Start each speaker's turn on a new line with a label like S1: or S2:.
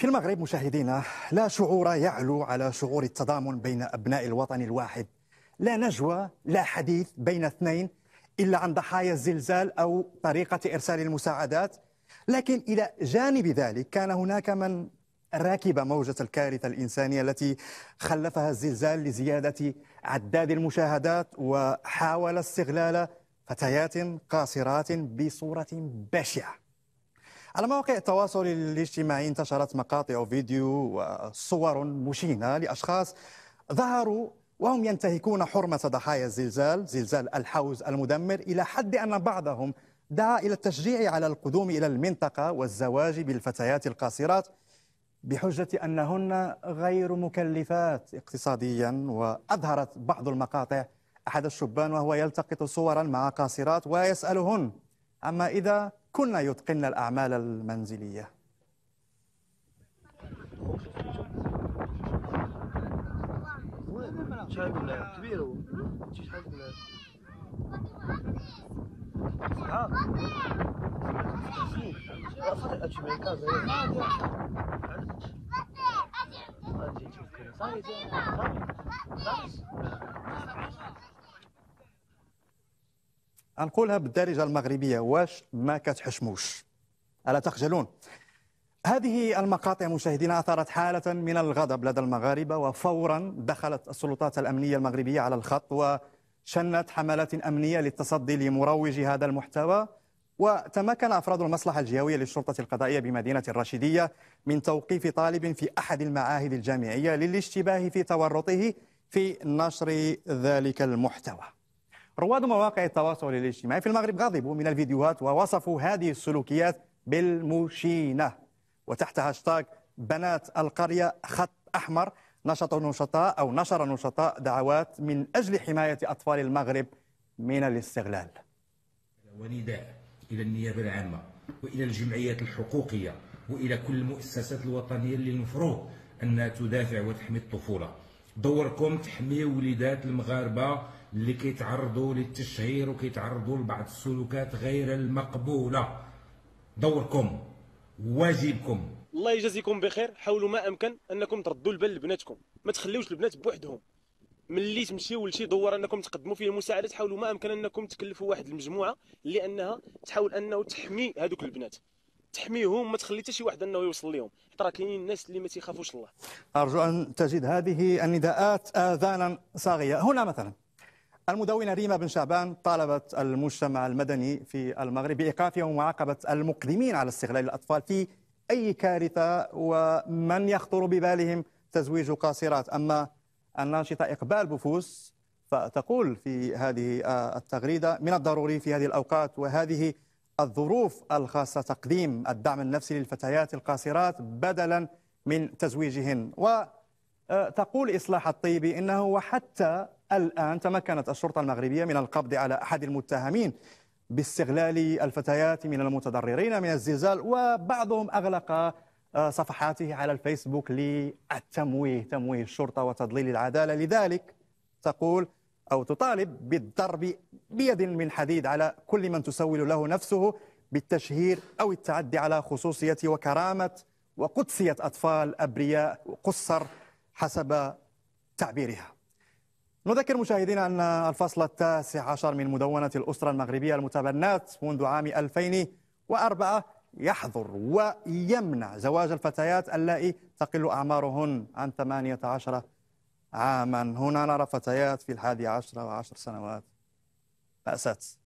S1: في المغرب مشاهدينا لا شعور يعلو على شعور التضامن بين أبناء الوطن الواحد لا نجوى لا حديث بين اثنين إلا عن ضحايا الزلزال أو طريقة إرسال المساعدات لكن إلى جانب ذلك كان هناك من راكب موجة الكارثة الإنسانية التي خلفها الزلزال لزيادة عداد المشاهدات وحاول استغلال فتيات قاصرات بصورة بشعة على مواقع التواصل الاجتماعي انتشرت مقاطع فيديو وصور مشينة لأشخاص ظهروا وهم ينتهكون حرمة ضحايا الزلزال زلزال الحوز المدمر إلى حد أن بعضهم دعا إلى التشجيع على القدوم إلى المنطقة والزواج بالفتيات القاصرات بحجة أنهن غير مكلفات اقتصاديا وأظهرت بعض المقاطع أحد الشبان وهو يلتقط صورا مع قاصرات ويسألهن أما إذا كن يتقن الأعمال المنزلية نقولها بالدارجه المغربيه واش ما كتحشموش الا تخجلون هذه المقاطع مشاهدينا اثارت حاله من الغضب لدى المغاربه وفورا دخلت السلطات الامنيه المغربيه على الخط وشنت حملات امنيه للتصدي لمروج هذا المحتوى وتمكن افراد المصلحه الجهويه للشرطه القضائيه بمدينه الرشيديه من توقيف طالب في احد المعاهد الجامعيه للاشتباه في تورطه في نشر ذلك المحتوى رواد مواقع التواصل الاجتماعي في المغرب غضبوا من الفيديوهات ووصفوا هذه السلوكيات بالمشينة وتحت هاشتاغ بنات القرية خط أحمر نشط نشطاء أو نشر نشطاء دعوات من أجل حماية أطفال المغرب من الاستغلال ونداء إلى النيابة العامة وإلى الجمعيات الحقوقية وإلى كل المؤسسات الوطنية اللي المفروض أنها تدافع وتحمي الطفولة دوركم تحمي وليدات المغاربة اللي كيتعرضوا للتشهير وكيتعرضوا لبعض السلوكات غير المقبوله دوركم واجبكم الله يجازيكم بخير حاولوا ما امكن انكم تردوا البال لبناتكم ما تخليوش البنات بوحدهم ملي تمشيو لشي دور انكم تقدموا فيه المساعده حاولوا ما امكن انكم تكلفوا واحد المجموعه لانها تحاول انه تحمي هذوك البنات تحميهم ما تخلي حتى شي واحد انه يوصل لهم حتى راه كاينين الناس اللي ما تيخافوش الله ارجو ان تجد هذه النداءات اذانا صاغيه هنا مثلا المدونة ريما بن شعبان طالبت المجتمع المدني في المغرب بايقاف ومعاقبة المقدمين على استغلال الأطفال في أي كارثة ومن يخطر ببالهم تزويج قاصرات أما الناشطة إقبال بفوس فتقول في هذه التغريدة من الضروري في هذه الأوقات وهذه الظروف الخاصة تقديم الدعم النفسي للفتيات القاصرات بدلا من تزويجهن وتقول إصلاح الطيبي إنه وحتى الآن تمكنت الشرطة المغربية من القبض على أحد المتهمين باستغلال الفتيات من المتضررين من الزلزال وبعضهم أغلق آه، صفحاته على الفيسبوك للتمويه تمويه الشرطة وتضليل العدالة لذلك تقول أو تطالب بالضرب بيد من حديد على كل من تسول له نفسه بالتشهير أو التعدي على خصوصية وكرامة وقدسية أطفال أبرياء قصر حسب تعبيرها نذكر مشاهدينا أن الفصل التاسع عشر من مدونة الأسرة المغربية المتبنات منذ عام 2004 يحظر ويمنع زواج الفتيات اللائي تقل أعمارهن عن 18 عاما هنا نرى فتيات في الحادي عشر وعشر سنوات بأست